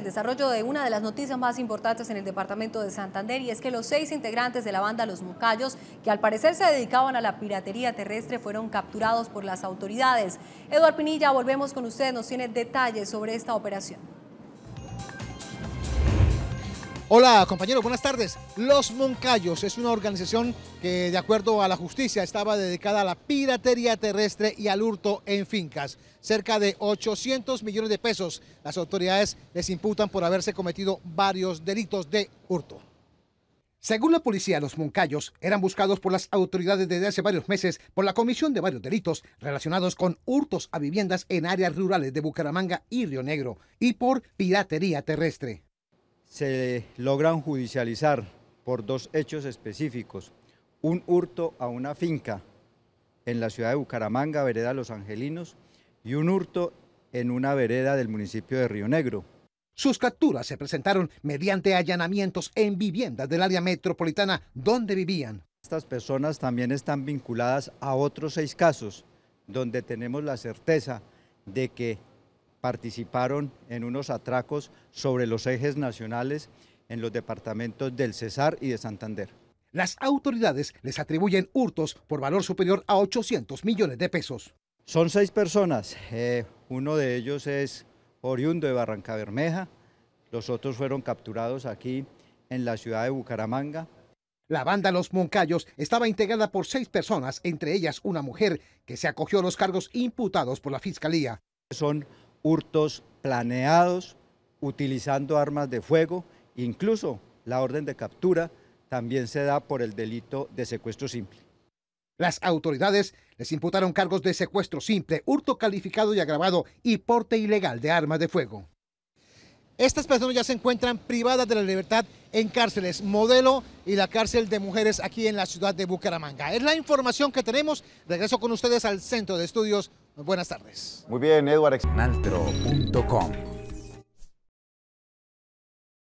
El desarrollo de una de las noticias más importantes en el departamento de Santander y es que los seis integrantes de la banda Los Mocayos, que al parecer se dedicaban a la piratería terrestre, fueron capturados por las autoridades. Eduard Pinilla, volvemos con usted, nos tiene detalles sobre esta operación. Hola, compañero, buenas tardes. Los Moncayos es una organización que, de acuerdo a la justicia, estaba dedicada a la piratería terrestre y al hurto en fincas. Cerca de 800 millones de pesos las autoridades les imputan por haberse cometido varios delitos de hurto. Según la policía, los Moncayos eran buscados por las autoridades desde hace varios meses por la comisión de varios delitos relacionados con hurtos a viviendas en áreas rurales de Bucaramanga y Río Negro y por piratería terrestre se logran judicializar por dos hechos específicos. Un hurto a una finca en la ciudad de Bucaramanga, vereda Los Angelinos, y un hurto en una vereda del municipio de Río Negro. Sus capturas se presentaron mediante allanamientos en viviendas del área metropolitana donde vivían. Estas personas también están vinculadas a otros seis casos donde tenemos la certeza de que participaron en unos atracos sobre los ejes nacionales en los departamentos del Cesar y de Santander. Las autoridades les atribuyen hurtos por valor superior a 800 millones de pesos. Son seis personas, eh, uno de ellos es oriundo de Barranca Bermeja, los otros fueron capturados aquí en la ciudad de Bucaramanga. La banda Los Moncayos estaba integrada por seis personas, entre ellas una mujer, que se acogió a los cargos imputados por la Fiscalía. Son hurtos planeados, utilizando armas de fuego, incluso la orden de captura también se da por el delito de secuestro simple. Las autoridades les imputaron cargos de secuestro simple, hurto calificado y agravado y porte ilegal de armas de fuego. Estas personas ya se encuentran privadas de la libertad en cárceles Modelo y la cárcel de mujeres aquí en la ciudad de Bucaramanga. Es la información que tenemos. Regreso con ustedes al Centro de Estudios Buenas tardes. Muy bien, Edward.